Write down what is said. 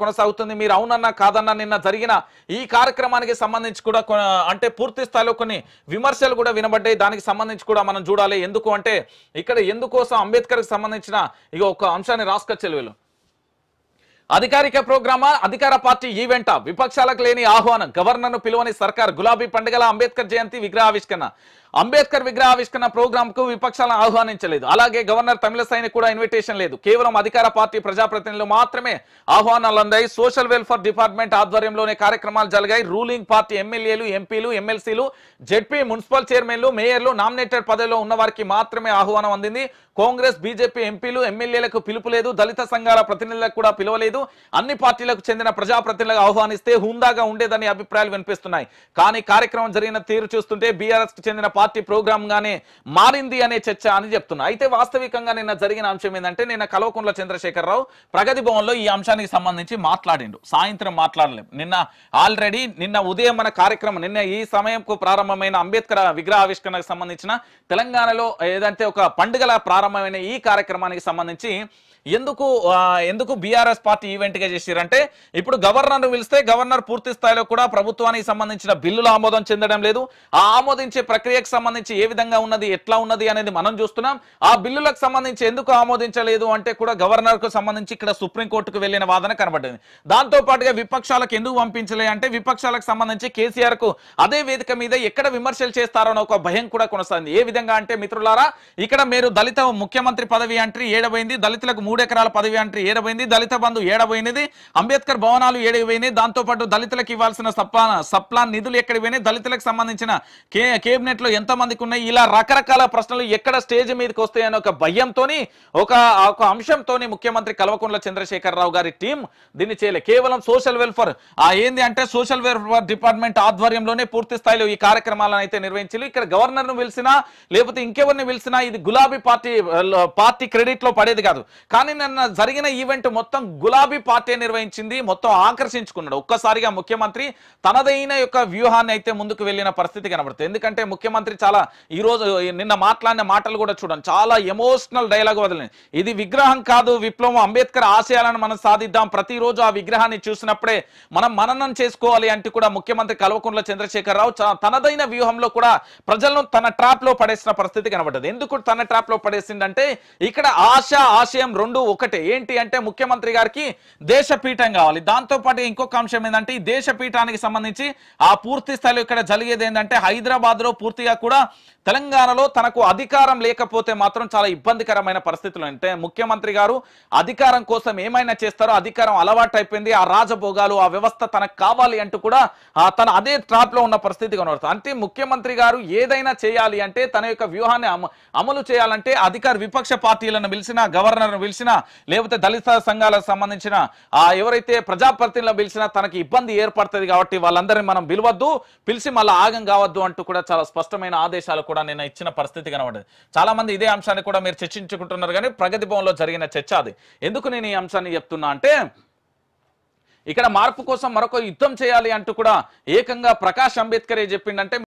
కొనసాగుతుంది మీరు అవునన్నా కాదన్నా నిన్న జరిగిన ఈ కార్యక్రమానికి సంబంధించి కూడా అంటే పూర్తి స్థాయిలో కొన్ని విమర్శలు కూడా వినబడ్డాయి దానికి సంబంధించి కూడా మనం చూడాలి ఎందుకు అంటే ఇక్కడ ఎందుకోసం అంబేద్కర్ సంబంధించిన ఇక ఒక అంశాన్ని రాసుకొచ్చే వీళ్ళు అధికారిక ప్రోగ్రామా అధికార పార్టీ ఈవెంట విపక్షాలకు లేని ఆహ్వానం గవర్నర్ను పిలువని సర్కార్ గులాబీ పండుగల అంబేద్కర్ జయంతి విగ్రహావిష్కరణ అంబేద్కర్ విగ్రహావిష్కరణ ప్రోగ్రామ్ కు విపక్షాలను ఆహ్వానించలేదు అలాగే గవర్నర్ తమిళసైని కూడా ఇన్విటేషన్ లేదు కేవలం అధికార పార్టీ ప్రజాప్రతినిధులు మాత్రమే ఆహ్వానాలు అందాయి సోషల్ వెల్ఫేర్ డిపార్ట్మెంట్ ఆధ్వర్యంలోనే కార్యక్రమాలు జరిగాయి రూలింగ్ పార్టీ ఎమ్మెల్యేలు ఎంపీలు ఎమ్మెల్సీలు జెడ్పీ మున్సిపల్ చైర్మన్లు మేయర్లు నామినేటెడ్ పదవిలో ఉన్న వారికి మాత్రమే ఆహ్వానం అందింది కాంగ్రెస్ బీజేపీ ఎంపీలు ఎమ్మెల్యేలకు పిలుపు లేదు దళిత సంఘాల ప్రతినిధులకు కూడా పిలవలేదు అన్ని పార్టీలకు చెందిన ప్రజాప్రతినిధులకు ఆహ్వానిస్తే హుందాగా ఉండేదని అభిప్రాయాలు వినిపిస్తున్నాయి కానీ కార్యక్రమం జరిగిన తీరు చూస్తుంటే బీఆర్ఎస్ చెందిన పార్టీ గానే మారింది అనే చర్చ అని చెప్తున్నా అయితే వాస్తవికంగా నిన్న జరిగిన అంశం ఏంటంటే నిన్న కల్వకుంట్ల చంద్రశేఖరరావు ప్రగతి భవన్లో ఈ అంశానికి సంబంధించి మాట్లాడిండు సాయంత్రం మాట్లాడలేం నిన్న ఆల్రెడీ నిన్న ఉదయం మన కార్యక్రమం నిన్న ఈ సమయంకు ప్రారంభమైన అంబేద్కర్ విగ్రహ ఆవిష్కరణకు సంబంధించిన తెలంగాణలో ఏదంటే ఒక పండుగల ప్రారంభమైన ఈ కార్యక్రమానికి సంబంధించి ఎందుకు ఎందుకు బీఆర్ఎస్ పార్టీ ఈవెంట్గా చేసిరంటే ఇప్పుడు గవర్నర్ను పిలిస్తే గవర్నర్ పూర్తి స్థాయిలో కూడా ప్రభుత్వానికి సంబంధించిన బిల్లులు ఆమోదం చెందడం లేదు ఆ ఆమోదించే ప్రక్రియకు సంబంధించి ఏ విధంగా ఉన్నది ఎట్లా ఉన్నది అనేది మనం చూస్తున్నాం ఆ బిల్లులకు సంబంధించి ఎందుకు ఆమోదించలేదు అంటే కూడా కు సంబంధించి ఇక్కడ సుప్రీంకోర్టుకు వెళ్లిన వాదన కనబడింది దాంతో పాటుగా విపక్షాలకు ఎందుకు పంపించలే అంటే విపక్షాలకు సంబంధించి కేసీఆర్ కు అదే వేదిక మీద ఎక్కడ విమర్శలు చేస్తారో ఒక భయం కూడా కొనసాగింది ఏ విధంగా అంటే మిత్రులారా ఇక్కడ మీరు దళిత ముఖ్యమంత్రి పదవి అంటే ఏడబోయింది దళితులకు మూడెకరాల పదవి అంటే ఏడబోయింది దళిత బంధు ఏడబోయినది అంబేద్కర్ భవనాలు ఏడబోయినాయి పాటు దళితులకు ఇవ్వాల్సిన సప్లా సప్లాన్ నిధులు ఎక్కడ పోయినాయి దళితులకు సంబంధించిన కేబినెట్ లో ఎంతమందికి ఉన్నాయి ఇలా రకరకాల ప్రశ్నలు ఎక్కడ స్టేజ్ మీదకి వస్తాయని ఒక భయంతో ఒక ఒక అంశంతో ముఖ్యమంత్రి కల్వకుంట్ల చంద్రశేఖరరావు గారి టీం దీన్ని చేయలే కేవలం సోషల్ వెల్ఫేర్ ఆ ఏంది అంటే సోషల్ వెల్ఫేర్ డిపార్ట్మెంట్ ఆధ్వర్యంలోనే పూర్తి స్థాయిలో ఈ కార్యక్రమాలను అయితే నిర్వహించలేదు ఇక్కడ ను పిలిచినా లేకపోతే ఇంకెవరిని పిలిచినా ఇది గులాబీ పార్టీ పార్టీ క్రెడిట్ లో పడేది కాదు కానీ నిన్న జరిగిన ఈవెంట్ మొత్తం గులాబీ పార్టీ నిర్వహించింది మొత్తం ఆకర్షించుకున్నాడు ఒక్కసారిగా ముఖ్యమంత్రి తనదైన యొక్క వ్యూహాన్ని అయితే ముందుకు వెళ్లిన పరిస్థితి కనబడుతుంది ఎందుకంటే ముఖ్యమంత్రి మంత్రి చాలా ఈరోజు నిన్న మాట్లాడిన మాటలు కూడా చూడండి చాలా ఎమోషనల్ డైలాగ్ వదలని ఇది విగ్రహం కాదు విప్లవం అంబేద్కర్ ఆశయాలను మనం సాధిద్దాం ప్రతిరోజు ఆ విగ్రహాన్ని చూసినప్పుడే మనం మననం చేసుకోవాలి అంటూ కూడా ముఖ్యమంత్రి కల్వకుంట్ల చంద్రశేఖరరావు తనదైన వ్యూహంలో కూడా ప్రజలను తన ట్రాప్ లో పడేసిన పరిస్థితి కనబడ్డది ఎందుకు తన ట్రాప్ లో పడేసిందంటే ఇక్కడ ఆశ ఆశయం రెండు ఒకటే ఏంటి అంటే ముఖ్యమంత్రి గారికి దేశపీఠం కావాలి దాంతోపాటు ఇంకొక అంశం ఏంటంటే ఈ దేశపీఠానికి సంబంధించి ఆ పూర్తి స్థాయిలో ఇక్కడ జరిగేది ఏంటంటే హైదరాబాద్ లో పూర్తిగా ఇండియా కూడా తెలంగాణలో తనకు అధికారం లేకపోతే మాత్రం చాలా ఇబ్బందికరమైన పరిస్థితులు అంటే ముఖ్యమంత్రి గారు అధికారం కోసం ఏమైనా చేస్తారో అధికారం అలవాటు అయిపోయింది ఆ రాజభోగాలు ఆ వ్యవస్థ తనకు కావాలి అంటూ కూడా తన అదే ట్రాప్ లో ఉన్న పరిస్థితి కనబడుతుంది అంటే ముఖ్యమంత్రి గారు ఏదైనా చేయాలి అంటే తన యొక్క వ్యూహాన్ని అమలు చేయాలంటే అధికార విపక్ష పార్టీలను పిలిచిన గవర్నర్ను పిలిచిన లేకపోతే దళిత సంఘాలకు సంబంధించిన ఆ ఎవరైతే ప్రజాప్రతినిధులను పిలిచినా తనకి ఇబ్బంది ఏర్పడుతుంది కాబట్టి వాళ్ళందరినీ మనం పిలవద్దు పిలిచి మళ్ళీ ఆగం కావద్దు అంటూ కూడా చాలా స్పష్టమైన కీలకమైన ఆదేశాలు కూడా నిన్న ఇచ్చిన పరిస్థితి కనబడింది చాలా మంది ఇదే అంశాన్ని కూడా మీరు చర్చించుకుంటున్నారు కానీ ప్రగతి భవన్లో జరిగిన చర్చ అది ఎందుకు నేను ఈ అంశాన్ని చెప్తున్నా అంటే ఇక్కడ మార్పు కోసం మరొక యుద్ధం చేయాలి అంటూ కూడా ఏకంగా ప్రకాష్ అంబేద్కరే చెప్పిండంటే